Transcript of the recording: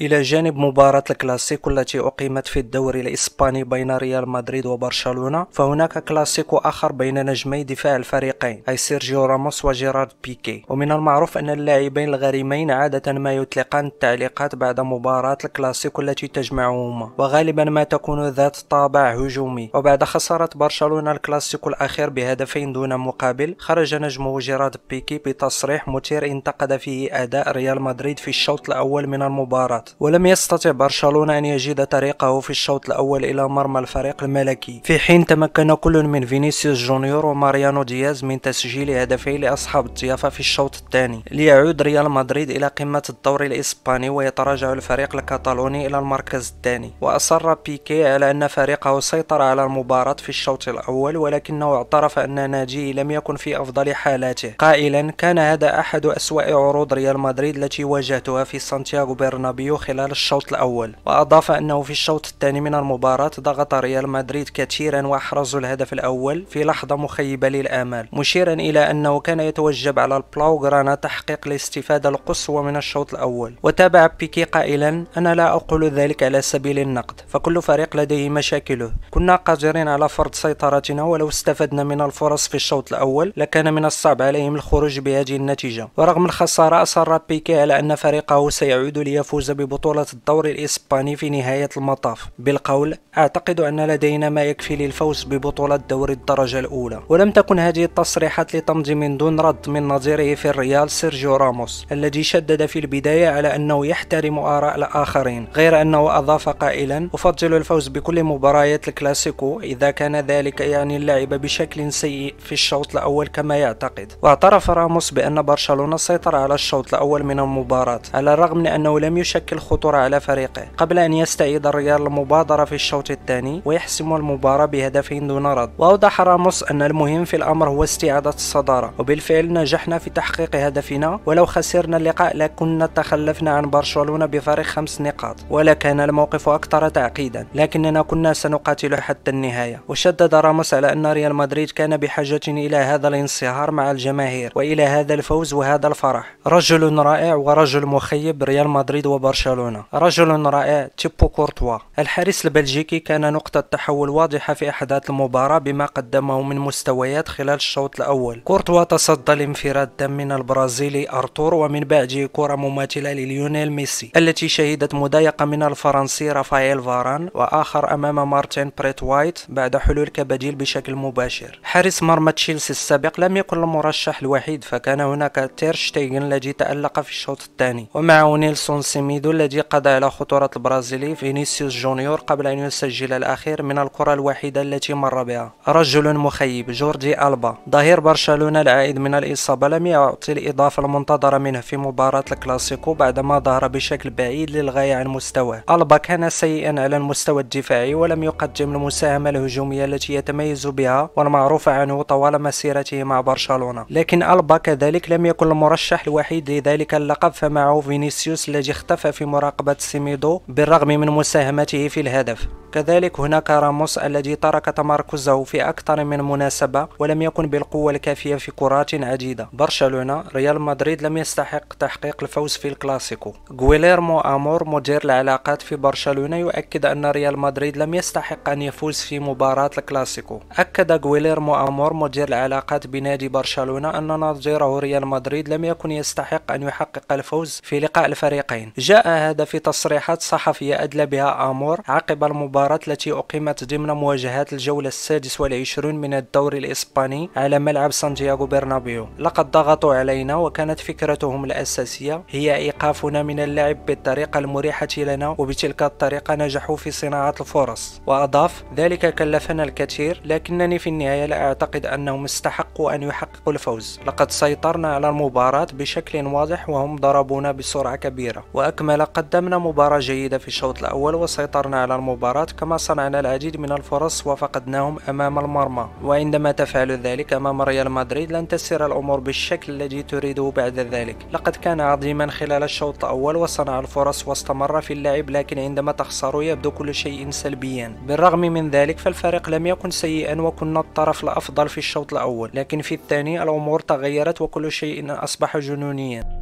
إلى جانب مباراة الكلاسيكو التي أقيمت في الدوري الإسباني بين ريال مدريد وبرشلونة فهناك كلاسيكو آخر بين نجمي دفاع الفريقين أي سيرجيو راموس وجيرارد بيكي ومن المعروف أن اللاعبين الغريمين عادة ما يطلقان التعليقات بعد مباراة الكلاسيكو التي تجمعهما وغالبا ما تكون ذات طابع هجومي وبعد خسارة برشلونة الكلاسيكو الأخير بهدفين دون مقابل خرج نجمه جيرارد بيكي بتصريح مثير انتقد فيه أداء ريال مدريد في الشوط الأول من المباراة ولم يستطع برشلونة أن يجد طريقه في الشوط الأول إلى مرمى الفريق الملكي في حين تمكن كل من فينيسيوس جونيور وماريانو دياز من تسجيل هدفين لأصحاب الضيافة في الشوط الثاني ليعود ريال مدريد إلى قمة الدوري الإسباني ويتراجع الفريق الكتالوني إلى المركز الثاني وأصر بيكي على أن فريقه سيطر على المباراة في الشوط الأول ولكنه اعترف أن ناجيه لم يكن في أفضل حالاته قائلا كان هذا أحد أسوأ عروض ريال مدريد التي واجهتها في سانتياغو برنابيو خلال الشوط الأول وأضاف أنه في الشوط الثاني من المباراة ضغط ريال مدريد كثيرا وأحرزوا الهدف الأول في لحظة مخيبة للآمال مشيرا إلى أنه كان يتوجب على البلاوغرانا تحقيق الاستفادة القصوى من الشوط الأول وتابع بيكي قائلا أنا لا أقول ذلك على سبيل النقد فكل فريق لديه مشاكله كنا قادرين على فرض سيطرتنا ولو استفدنا من الفرص في الشوط الأول لكان من الصعب عليهم الخروج بهذه النتيجة ورغم الخسارة أصر بيكي على أن فريقه سيعود ليفوز ببطولة بطولة الدوري الإسباني في نهاية المطاف بالقول أعتقد أن لدينا ما يكفي للفوز ببطولة دوري الدرجة الأولى ولم تكن هذه التصريحات لتمضي من دون رد من نظيره في الريال سيرجيو راموس الذي شدد في البداية على أنه يحترم آراء الآخرين غير أنه أضاف قائلا أفضل الفوز بكل مباريات الكلاسيكو إذا كان ذلك يعني اللعب بشكل سيء في الشوط الأول كما يعتقد واعترف راموس بأن برشلونة سيطر على الشوط الأول من المباراة على الرغم من أنه لم يشكل الخطورة على فريقه قبل أن يستعيد الريال المبادرة في الشوط الثاني ويحسم المباراة بهدف دون رد وأوضح راموس أن المهم في الأمر هو استعادة الصدارة وبالفعل نجحنا في تحقيق هدفنا ولو خسرنا اللقاء لكنا تخلفنا عن برشلونة بفارق خمس نقاط ولكان الموقف أكثر تعقيدا لكننا كنا سنقاتل حتى النهاية وشدد راموس على أن ريال مدريد كان بحاجة إلى هذا الانصهار مع الجماهير وإلى هذا الفوز وهذا الفرح رجل رائع ورجل مخيب ريال مدريد وبرشلونة برشلونة رجل رائع تيبو كورتوا الحارس البلجيكي كان نقطة تحول واضحة في أحداث المباراة بما قدمه من مستويات خلال الشوط الأول كورتوا تصدى لانفراد دم من البرازيلي أرتور ومن بعده كرة مماثلة لليونيل ميسي التي شهدت مضايقة من الفرنسي رافائيل فاران وآخر أمام مارتن بريت وايت بعد حلول كبديل بشكل مباشر حارس مرمى تشيلسي السابق لم يكن المرشح الوحيد فكان هناك تيرشتيغن الذي تألق في الشوط الثاني ومعه نيلسون سيميدو الذي قضى على خطورة البرازيلي فينيسيوس جونيور قبل أن يسجل الأخير من الكرة الوحيدة التي مر بها رجل مخيب جوردي ألبا ظهير برشلونة العائد من الإصابة لم يعطي الإضافة المنتظرة منه في مباراة الكلاسيكو بعدما ظهر بشكل بعيد للغاية عن مستواه ألبا كان سيئا على المستوى الدفاعي ولم يقدم المساهمة الهجومية التي يتميز بها والمعروف عنه طوال مسيرته مع برشلونة لكن ألبا كذلك لم يكن المرشح الوحيد لذلك اللقب فمعه فينيسيوس الذي اختفى في في مراقبة سيميدو بالرغم من مساهمته في الهدف كذلك هناك راموس الذي ترك تمركزه في أكثر من مناسبة ولم يكن بالقوة الكافية في كرات عديدة برشلونة ريال مدريد لم يستحق تحقيق الفوز في الكلاسيكو غويليرمو أمور مدير العلاقات في برشلونة يؤكد أن ريال مدريد لم يستحق أن يفوز في مباراة الكلاسيكو أكد غويليرمو أمور مدير العلاقات بنادي برشلونة أن نظيره ريال مدريد لم يكن يستحق أن يحقق الفوز في لقاء الفريقين جاء هذا في تصريحات صحفية أدلى بها أمور عقب المباراة المباراة التي أقيمت ضمن مواجهات الجولة السادس والعشرون من الدوري الإسباني على ملعب سانتياغو برنابيو لقد ضغطوا علينا وكانت فكرتهم الأساسية هي إيقافنا من اللعب بالطريقة المريحة لنا وبتلك الطريقة نجحوا في صناعة الفرص وأضاف ذلك كلفنا الكثير لكنني في النهاية لا أعتقد أنهم استحقوا أن يحققوا الفوز لقد سيطرنا على المباراة بشكل واضح وهم ضربونا بسرعة كبيرة وأكمل قدمنا مباراة جيدة في الشوط الأول وسيطرنا على المباراة الضغط كما صنعنا العديد من الفرص وفقدناهم أمام المرمى وعندما تفعل ذلك أمام ريال مدريد لن تسير الأمور بالشكل الذي تريده بعد ذلك لقد كان عظيما خلال الشوط الأول وصنع الفرص واستمر في اللعب لكن عندما تخسر يبدو كل شيء سلبيا بالرغم من ذلك فالفريق لم يكن سيئا وكنا الطرف الأفضل في الشوط الأول لكن في الثاني الأمور تغيرت وكل شيء أصبح جنونيا